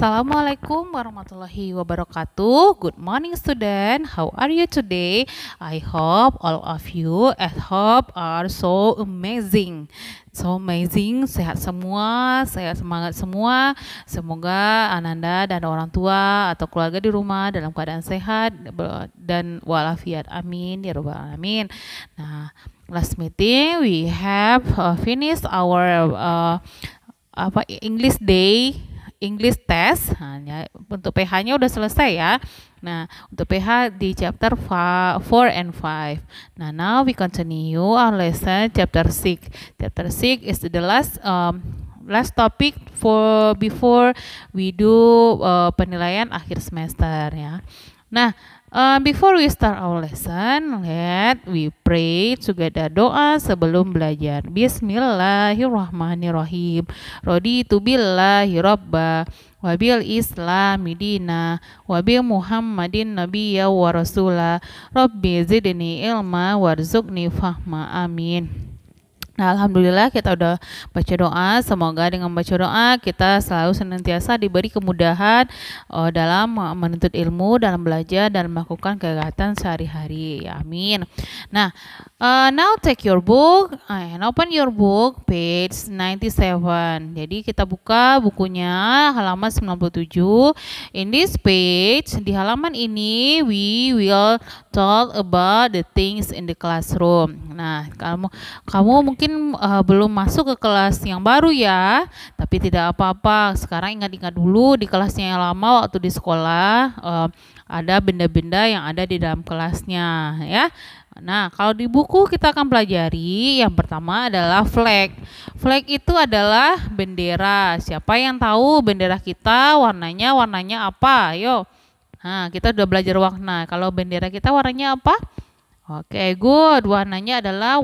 Assalamualaikum warahmatullahi wabarakatuh. Good morning student. How are you today? I hope all of you at home are so amazing. So amazing, sehat semua, sehat semangat semua. Semoga ananda dan orang tua atau keluarga di rumah dalam keadaan sehat dan walafiat. Amin ya rabbal alamin. Nah, last meeting we have uh, finished our uh, apa English day English test. Nah, untuk pH-nya udah selesai ya. Nah, untuk pH di chapter 4 and 5. Nah, now we continue our lesson chapter 6. Chapter 6 is the last um, last topic for before we do uh, penilaian akhir semester ya. Nah, Uh, before we start our lesson, let we pray together doa sebelum belajar. Bismillahirrahmanirrahim. Rodi tu billahi robba wabil islam dina wabil muhammadin nabiyya wa rasula rabbi zidni ilma warzuqni fahma amin Nah, alhamdulillah kita udah baca doa. Semoga dengan baca doa kita selalu senantiasa diberi kemudahan uh, dalam eh, menuntut ilmu, dalam belajar dan melakukan kegiatan sehari-hari. Amin. Nah, uh, now take your book ah, and open your book page 97. Jadi kita buka bukunya halaman 97. In this page di halaman ini we will talk about the things in the classroom. Nah, kamu kamu mungkin mungkin uh, belum masuk ke kelas yang baru ya, tapi tidak apa-apa. Sekarang ingat-ingat dulu di kelasnya yang lama waktu di sekolah uh, ada benda-benda yang ada di dalam kelasnya ya. Nah, kalau di buku kita akan pelajari yang pertama adalah flag. Flag itu adalah bendera. Siapa yang tahu bendera kita warnanya warnanya apa? Yo. Nah, kita sudah belajar warna. Kalau bendera kita warnanya apa? Oke, okay, good. Warnanya adalah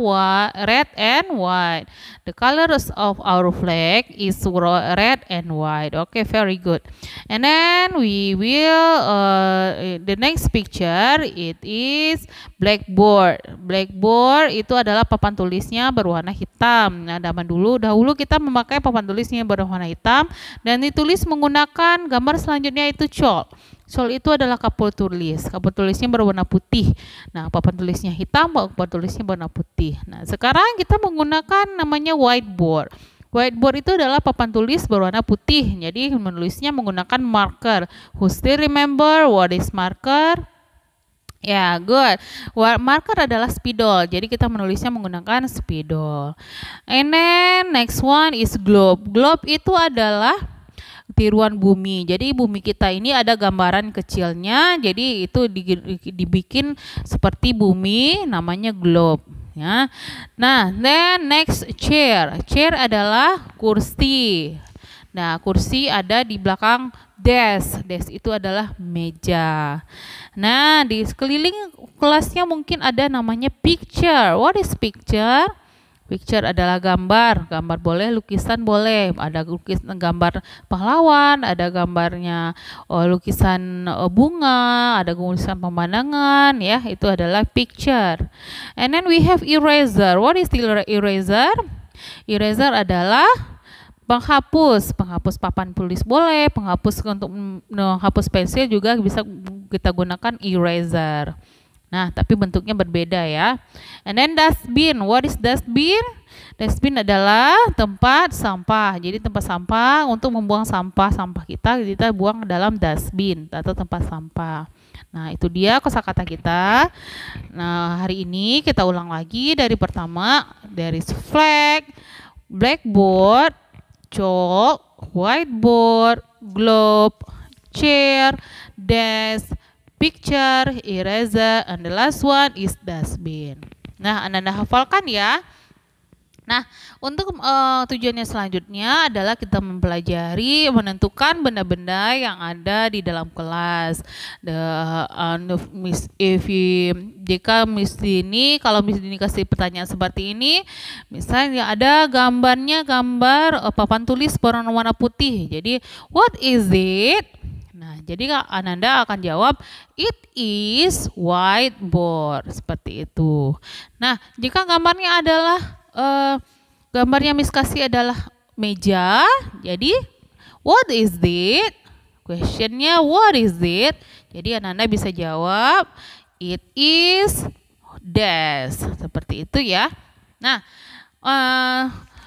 red and white. The colors of our flag is red and white. Oke, okay, very good. And then we will uh, the next picture it is blackboard. Blackboard itu adalah papan tulisnya berwarna hitam. Nah, zaman dulu dahulu kita memakai papan tulisnya berwarna hitam dan ditulis menggunakan gambar selanjutnya itu chalk. Sol itu adalah kapur tulis. Kapur tulisnya berwarna putih. Nah, papan tulisnya hitam, papan tulisnya berwarna putih. Nah, sekarang kita menggunakan namanya whiteboard. Whiteboard itu adalah papan tulis berwarna putih. Jadi menulisnya menggunakan marker. Who still remember what is marker? Ya, yeah, good. Marker adalah spidol. Jadi kita menulisnya menggunakan spidol. And then next one is globe. Globe itu adalah tiruan bumi. Jadi bumi kita ini ada gambaran kecilnya, jadi itu dibikin seperti bumi namanya globe ya. Nah, then next chair. Chair adalah kursi. Nah, kursi ada di belakang desk. Desk itu adalah meja. Nah, di sekeliling kelasnya mungkin ada namanya picture. What is picture? Picture adalah gambar, gambar boleh, lukisan boleh. Ada lukisan gambar pahlawan, ada gambarnya oh, lukisan oh, bunga, ada lukisan pemandangan, ya itu adalah picture. And then we have eraser. What is the eraser? Eraser adalah penghapus, penghapus papan tulis boleh, penghapus untuk mm, menghapus pensil juga bisa kita gunakan eraser. Nah, tapi bentuknya berbeda ya. And then dustbin. What is dustbin? Dustbin adalah tempat sampah. Jadi tempat sampah untuk membuang sampah-sampah kita kita buang ke dalam dustbin atau tempat sampah. Nah, itu dia kosakata kita. Nah, hari ini kita ulang lagi dari pertama dari flag, blackboard, chalk, whiteboard, globe, chair, desk, picture, eraser, and the last one is dustbin. Nah, Anda hafalkan ya. Nah, untuk uh, tujuannya selanjutnya adalah kita mempelajari menentukan benda-benda yang ada di dalam kelas. The uh, Miss Evi jika Miss Dini kalau Miss Dini kasih pertanyaan seperti ini, misalnya ada gambarnya gambar uh, papan tulis berwarna putih. Jadi, what is it? Nah, jadi Ananda akan jawab, it is whiteboard, seperti itu. Nah, jika gambarnya adalah, eh, gambarnya Miss adalah meja, jadi what is it? Questionnya what is it? Jadi Ananda bisa jawab, it is desk, seperti itu ya. Nah, eh,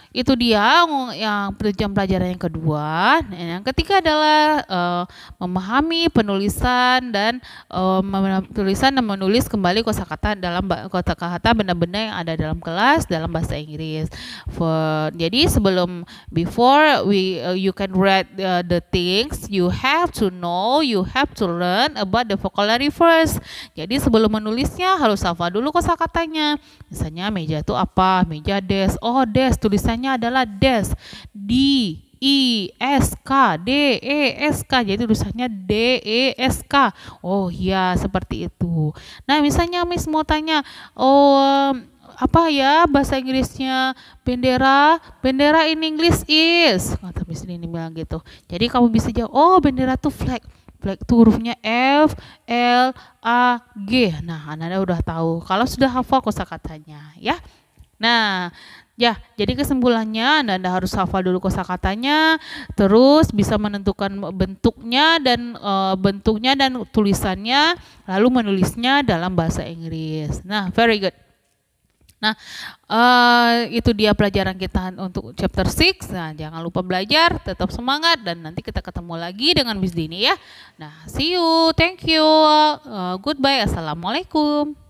itu dia yang jam pelajaran yang kedua. Nah, yang ketiga adalah uh, memahami penulisan dan uh, eh, penulisan dan menulis kembali kosakata dalam kosakata benda-benda yang ada dalam kelas dalam bahasa Inggris. For, jadi sebelum before we uh, you can read uh, the things you have to know, you have to learn about the vocabulary first. Jadi sebelum menulisnya harus hafal dulu kosakatanya. Misalnya meja itu apa? Meja desk Oh, desk tulisannya tulisannya adalah desk. D I S K D E S K jadi tulisannya D E S K oh ya seperti itu nah misalnya Miss mau tanya oh apa ya bahasa Inggrisnya bendera bendera in English is kata Miss ini bilang gitu jadi kamu bisa jawab oh bendera tuh flag flag tuh hurufnya F L A G nah anda udah tahu kalau sudah hafal kosakatanya ya Nah, Ya, jadi kesimpulannya Anda, anda harus hafal dulu kosakatanya, terus bisa menentukan bentuknya dan e, bentuknya dan tulisannya, lalu menulisnya dalam bahasa Inggris. Nah, very good. Nah, uh, itu dia pelajaran kita untuk chapter 6. Nah, jangan lupa belajar, tetap semangat, dan nanti kita ketemu lagi dengan Miss Dini ya. Nah, see you, thank you, uh, goodbye, assalamualaikum.